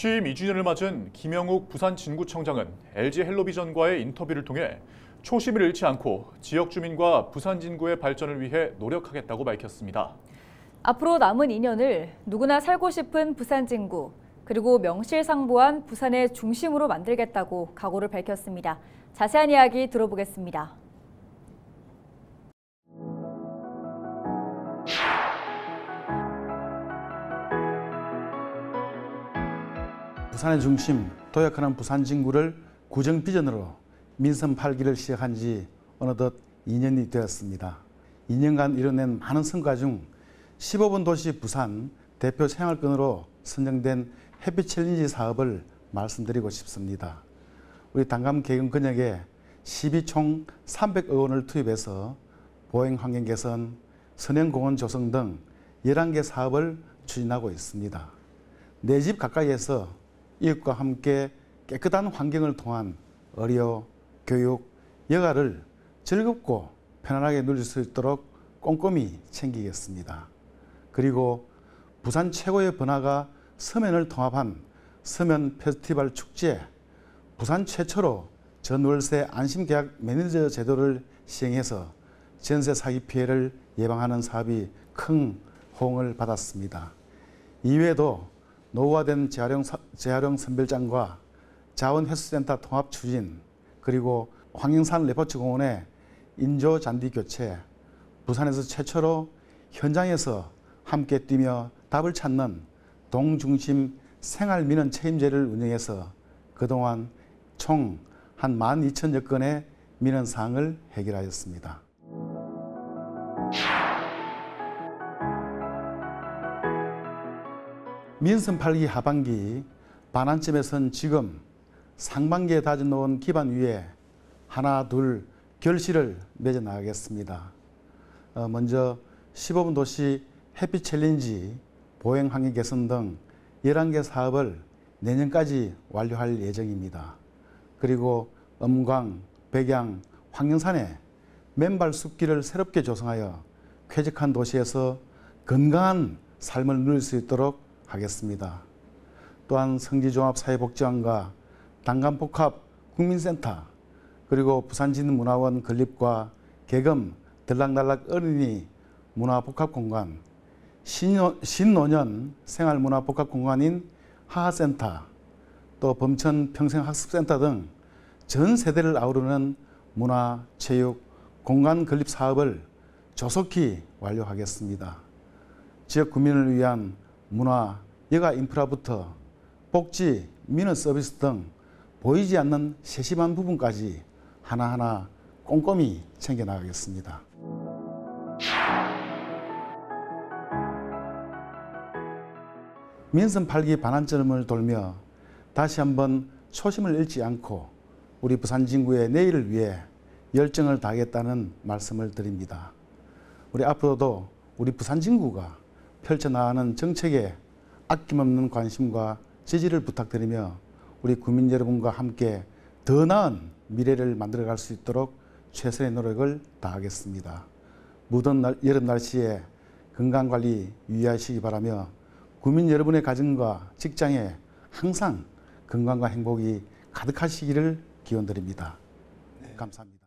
취임 2주년을 맞은 김영욱 부산진구청장은 LG 헬로비전과의 인터뷰를 통해 초심을 잃지 않고 지역 주민과 부산 진구의 발전을 위해 노력하겠다고 밝혔습니다. 앞으로 남은 2년을 누구나 살고 싶은 부산 진구 그리고 명실상부한 부산의 중심으로 만들겠다고 각오를 밝혔습니다. 자세한 이야기 들어보겠습니다. 부산의 중심 도약하는 부산 진구를 구정 비전으로 민선 8기를 시작한 지 어느덧 2년이 되었습니다. 2년간 이뤄낸 많은 성과 중 15분 도시 부산 대표 생활권으로 선정된 해피 챌린지 사업을 말씀드리고 싶습니다. 우리 당감 개근 근역에 12총 300억 원을 투입해서 보행 환경 개선, 선행공원 조성 등 11개 사업을 추진하고 있습니다. 내집 네 가까이에서 이웃과 함께 깨끗한 환경을 통한 의료, 교육, 여가를 즐겁고 편안하게 누릴 수 있도록 꼼꼼히 챙기겠습니다. 그리고 부산 최고의 번화가 서면을 통합한 서면 페스티벌 축제 부산 최초로 전월세 안심계약 매니저 제도를 시행해서 전세 사기 피해를 예방하는 사업이 큰 호응을 받았습니다. 이외에도 노후화된 재활용, 재활용 선별장과 자원회수센터 통합 추진, 그리고 황영산 레포츠 공원의 인조 잔디 교체, 부산에서 최초로 현장에서 함께 뛰며 답을 찾는 동중심 생활민원 책임제를 운영해서 그동안 총한 12,000여 건의 민원사항을 해결하였습니다. 민선 8기 하반기 반환점에선 지금 상반기에 다져놓은 기반 위에 하나 둘 결실을 맺어 나가겠습니다. 어, 먼저 15분 도시 해피 챌린지, 보행 환경 개선 등 11개 사업을 내년까지 완료할 예정입니다. 그리고 음광, 백양, 황령산에 맨발 숲길을 새롭게 조성하여 쾌적한 도시에서 건강한 삶을 누릴 수 있도록 하겠습니다. 또한 성지종합사회복지원과 단간복합 국민센터 그리고 부산진문화원 건립과 개금 들락날락 어린이 문화복합공간 신노년 생활문화복합공간인 하하센터 또 범천 평생학습센터 등 전 세대를 아우르는 문화, 체육, 공간 건립 사업을 조속히 완료하겠습니다. 지역 구민을 위한 문화, 여가 인프라부터 복지, 민원 서비스 등 보이지 않는 세심한 부분까지 하나하나 꼼꼼히 챙겨나가겠습니다. 민선 8기 반환점을 돌며 다시 한번 초심을 잃지 않고 우리 부산 진구의 내일을 위해 열정을 다하겠다는 말씀을 드립니다. 우리 앞으로도 우리 부산 진구가 펼쳐나가는 정책에 아낌없는 관심과 지지를 부탁드리며 우리 국민 여러분과 함께 더 나은 미래를 만들어갈 수 있도록 최선의 노력을 다하겠습니다. 무더운 날, 여름 날씨에 건강관리 유의하시기 바라며 국민 여러분의 가정과 직장에 항상 건강과 행복이 가득하시기를 기원드립니다. 네. 감사합니다.